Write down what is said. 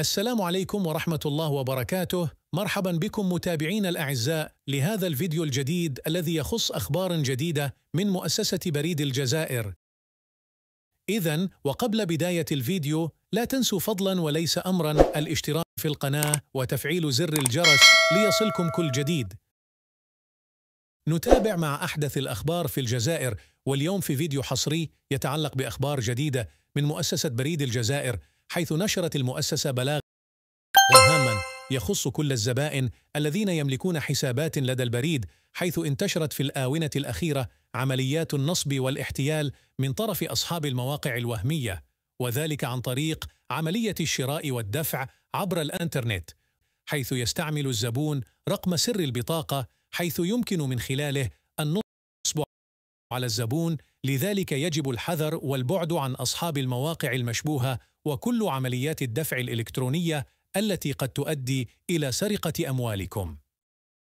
السلام عليكم ورحمة الله وبركاته مرحبا بكم متابعين الأعزاء لهذا الفيديو الجديد الذي يخص أخبار جديدة من مؤسسة بريد الجزائر إذا وقبل بداية الفيديو لا تنسوا فضلا وليس أمرا الاشتراك في القناة وتفعيل زر الجرس ليصلكم كل جديد نتابع مع أحدث الأخبار في الجزائر واليوم في فيديو حصري يتعلق بأخبار جديدة من مؤسسة بريد الجزائر حيث نشرت المؤسسة بلاغ هاما يخص كل الزبائن الذين يملكون حسابات لدى البريد حيث انتشرت في الآونة الأخيرة عمليات النصب والاحتيال من طرف أصحاب المواقع الوهمية وذلك عن طريق عملية الشراء والدفع عبر الأنترنت حيث يستعمل الزبون رقم سر البطاقة حيث يمكن من خلاله أن نصب على الزبون لذلك يجب الحذر والبعد عن أصحاب المواقع المشبوهة وكل عمليات الدفع الإلكترونية التي قد تؤدي إلى سرقة أموالكم.